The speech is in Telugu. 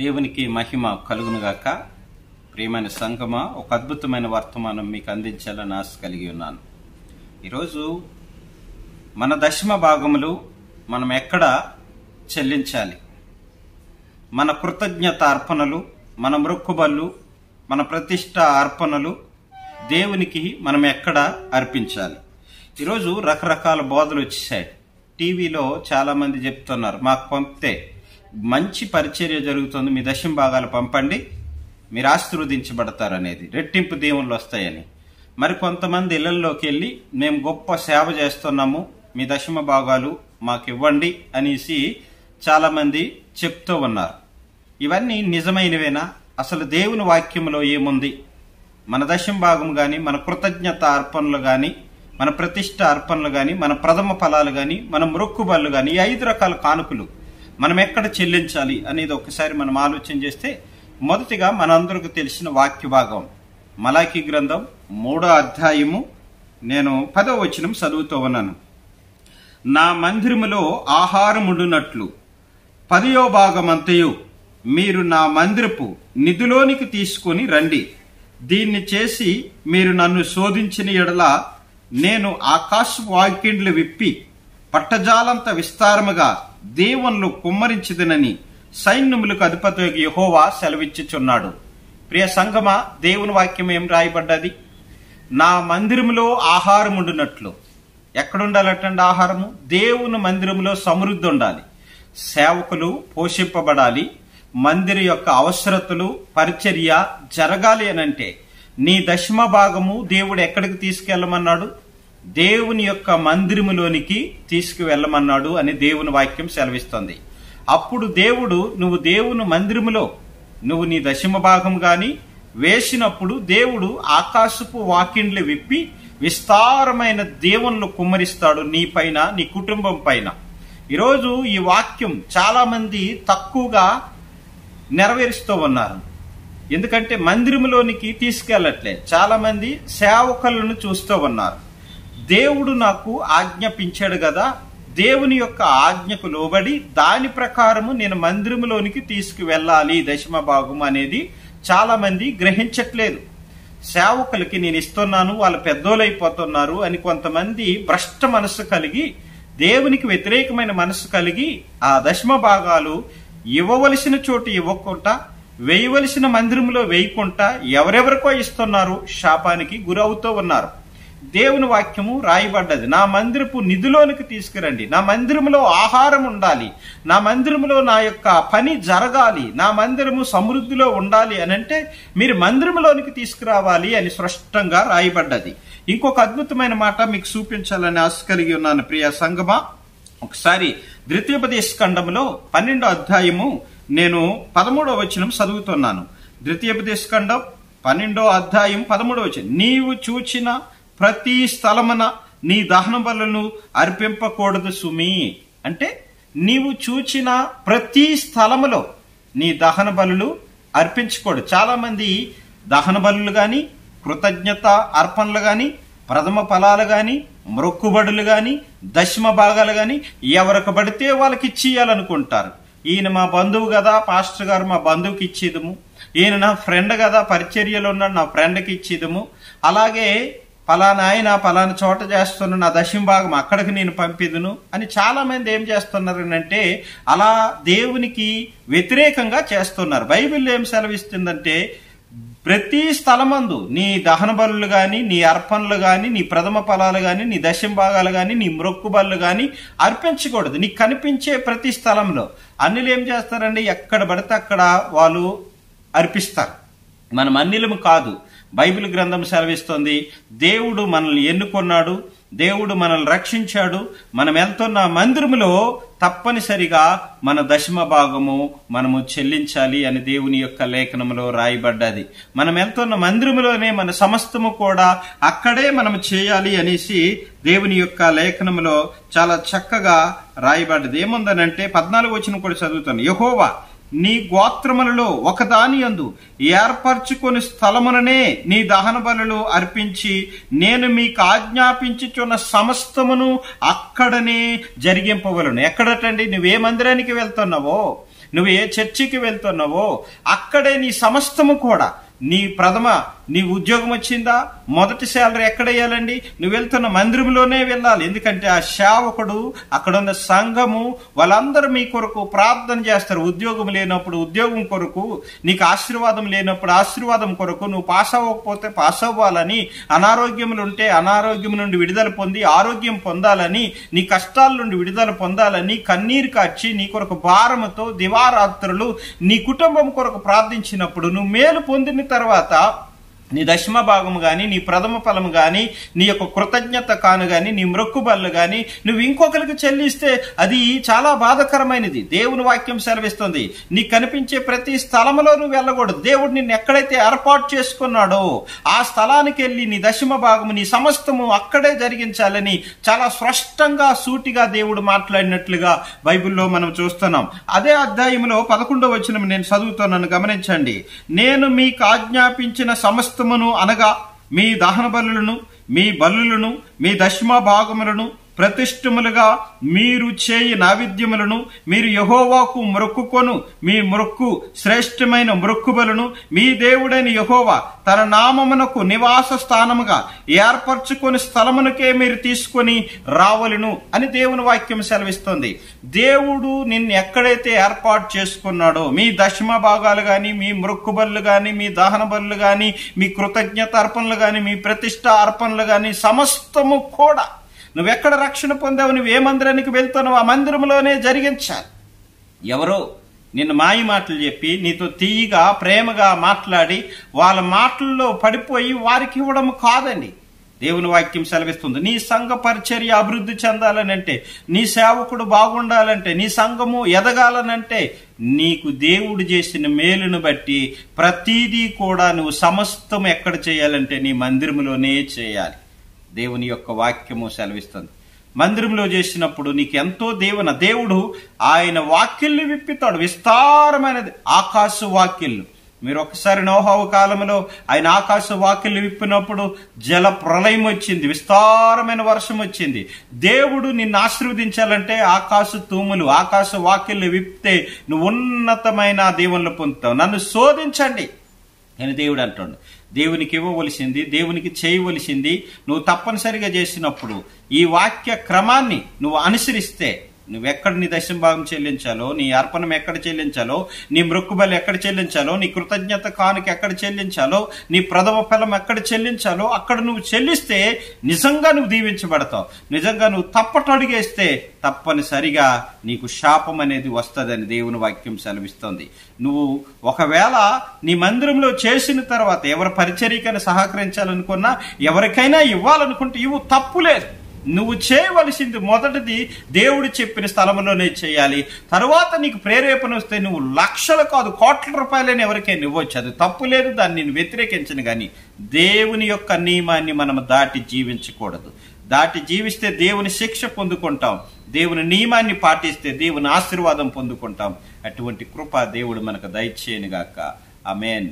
దేవునికి మహిమ కలుగునుగాక ప్రియమైన సంగమ ఒక అద్భుతమైన వర్తమానం మీకు అందించాలని ఆశ కలిగి ఉన్నాను ఈరోజు మన దశమ భాగములు మనం ఎక్కడ చెల్లించాలి మన కృతజ్ఞత అర్పణలు మన మృక్కుబళ్ళు మన ప్రతిష్ట అర్పణలు దేవునికి మనం ఎక్కడ అర్పించాలి ఈరోజు రకరకాల బోధలు వచ్చేసాయి టీవీలో చాలామంది చెప్తున్నారు మాకు పంపితే మంచి పరిచర్య జరుగుతుంది మీ దశం భాగాలు పంపండి మీరు ఆశీర్వదించబడతారు అనేది రెట్టింపు దేవుళ్ళు వస్తాయని మరి కొంతమంది ఇళ్లలోకి వెళ్ళి మేము గొప్ప సేవ చేస్తున్నాము మీ దశమ భాగాలు మాకు ఇవ్వండి అనేసి చాలామంది చెప్తూ ఉన్నారు ఇవన్నీ నిజమైనవేనా అసలు దేవుని వాక్యంలో ఏముంది మన దశం భాగం కానీ మన కృతజ్ఞత అర్పణలు కానీ మన ప్రతిష్ట అర్పణలు కానీ మన ప్రథమ ఫలాలు కానీ మన మృక్కుబళ్ళు కానీ ఈ ఐదు రకాల కానుకలు మనం ఎక్కడ చెల్లించాలి అనేది ఒకసారి మనం ఆలోచన చేస్తే మొదటిగా మనందరికి తెలిసిన వాక్య భాగం మలాఖీ గ్రంథం మూడో అధ్యాయము నేను పదో వచనం చదువుతూ ఉన్నాను నా మందిరములో ఆహారముండునట్లు భాగం అంతయు మీరు నా మందిరపు నిధులోనికి తీసుకొని రండి దీన్ని చేసి మీరు నన్ను శోధించిన ఎడల నేను ఆకాశ వాకిండ్లు విప్పి పట్టజాలంత విస్తారముగా దేవుణ్ణు కుమ్మరించిదినని సైన్యములకు అధిపతి యహోవా సెలవిచ్చుచున్నాడు ప్రియ సంగమ దేవుని వాక్యం ఏం రాయబడ్డది నా మందిరములో ఆహారం ఉండినట్లు ఎక్కడుండాలటండి ఆహారము దేవుని మందిరములో సమృద్ధి ఉండాలి సేవకులు పోషింపబడాలి మందిర యొక్క అవసరతలు పరిచర్య జరగాలి అనంటే నీ దశమ భాగము దేవుడు ఎక్కడికి తీసుకెళ్ళమన్నాడు దేవుని యొక్క మందిరములోనికి తీసుకువెళ్ళమన్నాడు అని దేవుని వాక్యం సెలవిస్తోంది అప్పుడు దేవుడు నువ్వు దేవుని మందిరములో నువ్వు నీ దశమ భాగం గాని వేసినప్పుడు దేవుడు ఆకాశపు వాకిండ్లు విప్పి విస్తారమైన దేవుళ్ళు కుమ్మరిస్తాడు నీ పైన నీ కుటుంబం పైన ఈరోజు ఈ వాక్యం చాలామంది తక్కువగా నెరవేరుస్తూ ఉన్నారు ఎందుకంటే మందిరంలోనికి తీసుకెళ్ళట్లే చాలామంది సేవకులను చూస్తూ ఉన్నారు దేవుడు నాకు ఆజ్ఞాపించాడు కదా దేవుని యొక్క ఆజ్ఞకు లోబడి దాని ప్రకారము నేను మందిరంలోనికి తీసుకువెళ్ళాలి దశమ భాగం అనేది చాలామంది గ్రహించట్లేదు సేవకులకి నేను ఇస్తున్నాను వాళ్ళు పెద్దోలైపోతున్నారు అని కొంతమంది భ్రష్ట మనస్సు కలిగి దేవునికి వ్యతిరేకమైన మనస్సు కలిగి ఆ దశమ భాగాలు ఇవ్వవలసిన చోటు ఇవ్వకుండా వేయవలసిన మందిరంలో వేయకుండా ఎవరెవరికో ఇస్తున్నారు శాపానికి గురవుతూ ఉన్నారు దేవుని వాక్యము రాయబడ్డది నా మందిరపు నిధిలోనికి తీసుకురండి నా మందిరములో ఆహారం ఉండాలి నా మందిరములో నా యొక్క పని జరగాలి నా మందిరము సమృద్ధిలో ఉండాలి అని అంటే మీరు మందిరములోనికి తీసుకురావాలి అని స్పష్టంగా రాయబడ్డది ఇంకొక అద్భుతమైన మాట మీకు చూపించాలని ఆశ కలిగి ఉన్నాను ప్రియ సంగమా ఒకసారి ద్వితీయోపదేశ ఖండంలో పన్నెండో అధ్యాయము నేను పదమూడో వచనం చదువుతున్నాను ద్వితీయోపదేశ ఖండం పన్నెండో అధ్యాయం పదమూడో వచనం నీవు చూచిన ప్రతి స్థలమున నీ దహన బలను అర్పింపకూడదు సుమి అంటే నీవు చూచిన ప్రతి స్థలములో నీ దహన బలు అర్పించకూడదు చాలామంది దహన బలు కానీ కృతజ్ఞత అర్పణలు కానీ ప్రథమ ఫలాలు కానీ మొక్కుబడులు కానీ దశమ భాగాలు కానీ ఎవరికి పడితే వాళ్ళకి ఇచ్చేయాలనుకుంటారు ఈయన మా బంధువు కదా పాస్టర్ గారు మా బంధువుకి ఇచ్చేదము ఈయన నా ఫ్రెండ్ కదా పరిచర్యలు ఉన్నాడు నా ఫ్రెండ్కి ఇచ్చేదము అలాగే పలానా ఆయన పలానా చోట చేస్తున్న నా దశంభాగం అక్కడికి నేను పంపిదును అని చాలా మంది ఏం చేస్తున్నారు అంటే అలా దేవునికి వ్యతిరేకంగా చేస్తున్నారు బైబిల్ ఏం సెలవిస్తుందంటే ప్రతి స్థలమందు నీ దహన బలులు కానీ నీ అర్పణలు కానీ నీ ప్రథమ ఫలాలు కానీ నీ దశంభాగాలు కానీ నీ బళ్ళు కానీ అర్పించకూడదు నీకు కనిపించే ప్రతి స్థలంలో అన్నిలు ఏం చేస్తారండి ఎక్కడ పడితే అక్కడ వాళ్ళు అర్పిస్తారు మనం అన్నిలం కాదు బైబిల్ గ్రంథం సెలవిస్తోంది దేవుడు మనల్ని ఎన్నుకున్నాడు దేవుడు మనల్ని రక్షించాడు మనం వెళ్తున్న మందిరములో తప్పనిసరిగా మన దశమ భాగము మనము చెల్లించాలి అని దేవుని యొక్క లేఖనంలో రాయబడ్డది మనం వెళ్తున్న మందిరములోనే మన సమస్తము కూడా అక్కడే మనం చేయాలి అనేసి దేవుని యొక్క లేఖనంలో చాలా చక్కగా రాయబడ్డది ఏముందనంటే పద్నాలుగు వచ్చిన కూడా చదువుతాను యహోవా నీ గోత్రములలో ఒకదాని అందు ఏర్పరచుకొని స్థలముననే నీ దహన బలులు అర్పించి నేను మీకు ఆజ్ఞాపించుచున్న సమస్తమును అక్కడనే జరిగింపవలను ఎక్కడటండి నువ్వే మందిరానికి వెళ్తున్నావో నువ్వు ఏ చర్చికి వెళ్తున్నావో అక్కడే నీ సమస్తము కూడా నీ ప్రథమ నీ ఉద్యోగం వచ్చిందా మొదటి శాలరీ ఎక్కడ వేయాలండి నువ్వు వెళ్తున్న మందిరంలోనే వెళ్ళాలి ఎందుకంటే ఆ సేవకుడు అక్కడ ఉన్న సంఘము వాళ్ళందరూ మీ కొరకు ప్రార్థన చేస్తారు ఉద్యోగం లేనప్పుడు ఉద్యోగం కొరకు నీకు ఆశీర్వాదం లేనప్పుడు ఆశీర్వాదం కొరకు నువ్వు పాస్ అవ్వకపోతే పాస్ అవ్వాలని అనారోగ్యములు ఉంటే అనారోగ్యం నుండి విడుదల పొంది ఆరోగ్యం పొందాలని నీ కష్టాల నుండి విడుదల పొందాలని కన్నీరు కాచి నీ కొరకు భారముతో దివారాత్రులు నీ కుటుంబం కొరకు ప్రార్థించినప్పుడు నువ్వు మేలు పొందిన తర్వాత నీ దశమ భాగము కానీ నీ ప్రథమ ఫలము కానీ నీ యొక్క కృతజ్ఞత కాను కానీ నీ మృక్కుబళ్ళు కానీ నువ్వు ఇంకొకరికి చెల్లిస్తే అది చాలా బాధకరమైనది దేవుని వాక్యం సెలవిస్తుంది నీ కనిపించే ప్రతి స్థలంలో నువ్వు వెళ్ళకూడదు దేవుడు నిన్ను ఎక్కడైతే ఏర్పాటు చేసుకున్నాడో ఆ స్థలానికి వెళ్ళి నీ దశమ భాగము నీ సమస్తము అక్కడే జరిగించాలని చాలా స్పష్టంగా సూటిగా దేవుడు మాట్లాడినట్లుగా బైబిల్లో మనం చూస్తున్నాం అదే అధ్యాయంలో పదకొండవ వచ్చిన నేను చదువుతున్నాను గమనించండి నేను మీకు ఆజ్ఞాపించిన సమస్త పునరుత్థమను అనగా మీ దహన బలులను మీ బలులను మీ దశమ భాగములను ప్రతిష్టములుగా మీరు చేయి నావిద్యములను మీరు యహోవాకు మొక్కుకొను మీ మొక్కు శ్రేష్టమైన మొక్కుబలను మీ దేవుడైన యహోవా తన నామమునకు నివాస స్థానముగా ఏర్పరచుకొని స్థలమునకే మీరు తీసుకొని రావలను అని దేవుని వాక్యం సెలవిస్తుంది దేవుడు నిన్ను ఎక్కడైతే ఏర్పాటు చేసుకున్నాడో మీ దశమ భాగాలు కానీ మీ మొక్కుబళ్ళు కానీ మీ దహన బళ్ళు కానీ మీ కృతజ్ఞత అర్పణలు కానీ మీ ప్రతిష్ట అర్పణలు కానీ సమస్తము కూడా నువ్వెక్కడ రక్షణ పొందావు నువ్వు ఏ మందిరానికి వెళ్తున్నావు ఆ మందిరంలోనే జరిగించాలి ఎవరో నిన్ను మాయ మాటలు చెప్పి నీతో తీయగా ప్రేమగా మాట్లాడి వాళ్ళ మాటల్లో పడిపోయి వారికి ఇవ్వడం కాదండి దేవుని వాక్యం సెలవిస్తుంది నీ సంఘ పరిచర్య అభివృద్ధి చెందాలనంటే నీ సేవకుడు బాగుండాలంటే నీ సంఘము ఎదగాలనంటే నీకు దేవుడు చేసిన మేలును బట్టి ప్రతీదీ కూడా నువ్వు సమస్తం ఎక్కడ చేయాలంటే నీ మందిరంలోనే చేయాలి దేవుని యొక్క వాక్యము సెలవిస్తుంది మందిరంలో చేసినప్పుడు నీకు ఎంతో దేవున దేవుడు ఆయన వాక్యల్ని విప్పుతాడు విస్తారమైనది ఆకాశ వాక్యల్ని మీరు ఒకసారి నోహావు కాలంలో ఆయన ఆకాశ వాక్యలు విప్పినప్పుడు జల ప్రళయం వచ్చింది విస్తారమైన వర్షం వచ్చింది దేవుడు నిన్ను ఆశీర్వదించాలంటే ఆకాశ తూములు ఆకాశ వాక్యలు విప్తే నువ్వు ఉన్నతమైన దేవుళ్ళు పొందుతావు నన్ను శోధించండి అని దేవుడు అంటాడు దేవునికి ఇవ్వవలసింది దేవునికి చేయవలసింది నువ్వు తప్పనిసరిగా చేసినప్పుడు ఈ వాక్య క్రమాన్ని నువ్వు అనుసరిస్తే నువ్వెక్కడ నీ దశంభాగం చెల్లించాలో నీ అర్పణం ఎక్కడ చెల్లించాలో నీ మృక్కుబలి ఎక్కడ చెల్లించాలో నీ కృతజ్ఞత కానుక ఎక్కడ చెల్లించాలో నీ ప్రథమ ఫలం ఎక్కడ చెల్లించాలో అక్కడ నువ్వు చెల్లిస్తే నిజంగా నువ్వు దీవించబడతావు నిజంగా నువ్వు అడిగేస్తే తప్పనిసరిగా నీకు శాపం అనేది వస్తుందని దేవుని వాక్యం సెలవిస్తుంది నువ్వు ఒకవేళ నీ మందిరంలో చేసిన తర్వాత ఎవరి పరిచర్యకైనా సహకరించాలనుకున్నా ఎవరికైనా ఇవ్వాలనుకుంటే ఇవ్వు తప్పు లేదు నువ్వు చేయవలసింది మొదటిది దేవుడు చెప్పిన స్థలంలోనే చేయాలి తర్వాత నీకు ప్రేరేపణ వస్తే నువ్వు లక్షలు కాదు కోట్ల రూపాయలని ఎవరికైనా ఇవ్వచ్చు అది తప్పు లేదు దాన్ని నేను వ్యతిరేకించను కానీ దేవుని యొక్క నియమాన్ని మనం దాటి జీవించకూడదు దాటి జీవిస్తే దేవుని శిక్ష పొందుకుంటాం దేవుని నియమాన్ని పాటిస్తే దేవుని ఆశీర్వాదం పొందుకుంటాం అటువంటి కృప దేవుడు మనకు దయచేయనుగాక మేన్